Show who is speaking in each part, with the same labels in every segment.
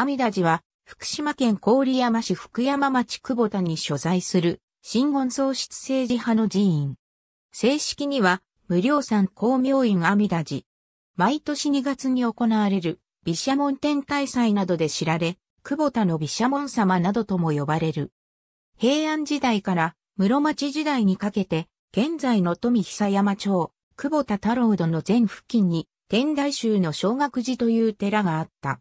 Speaker 1: 阿弥陀寺は、福島県郡山市福山町久保田に所在する、新言創出政治派の寺院。正式には、無料山公明院阿弥陀寺。毎年2月に行われる、毘沙門天大祭などで知られ、久保田の毘沙門様などとも呼ばれる。平安時代から室町時代にかけて、現在の富久山町、久保田太郎殿の前付近に、天台宗の小学寺という寺があった。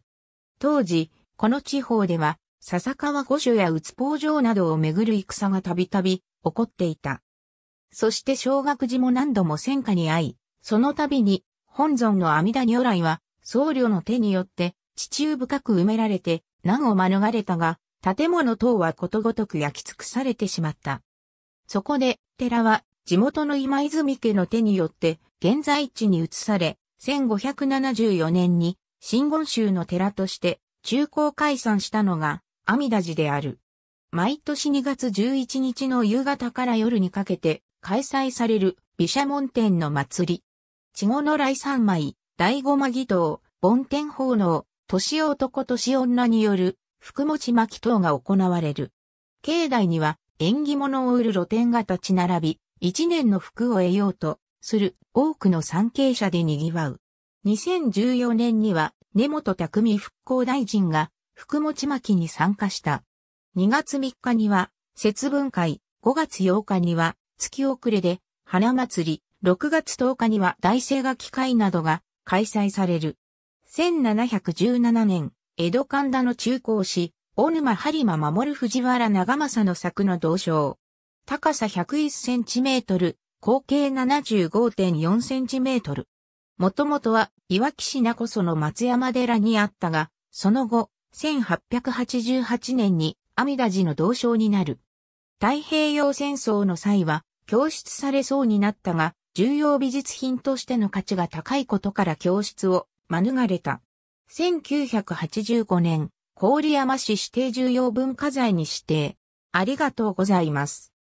Speaker 1: 当時、この地方では、笹川御所や宇津工城などをめぐる戦がたびたび起こっていた。そして小学寺も何度も戦火に遭い、その度に本尊の阿弥陀如来は僧侶の手によって地中深く埋められて難を免れたが、建物等はことごとく焼き尽くされてしまった。そこで寺は地元の今泉家の手によって現在地に移され、1574年に真言宗の寺として中高解散したのが阿弥陀寺である。毎年2月11日の夕方から夜にかけて開催される毘沙門天の祭り。稚語の来三枚、第五間義道、梵天奉納、年男年女による福持巻等が行われる。境内には縁起物を売る露店が立ち並び、一年の福を得ようとする多くの参詣者で賑わう。2014年には根本匠復興大臣が福持巻に参加した。2月3日には節分会、5月8日には月遅れで花祭り、6月10日には大聖書器会などが開催される。1717年、江戸神田の中高市、大沼播磨守藤原長政の作の銅賞。高さ101センチメートル、口径75.4センチメートル。もともとは、いわき市なこその松山寺にあったが、その後、1888年に阿弥陀寺の同章になる。太平洋戦争の際は、供出されそうになったが、重要美術品としての価値が高いことから供出を免れた。1985年、郡山市指定重要文化財に指定。ありがとうございます。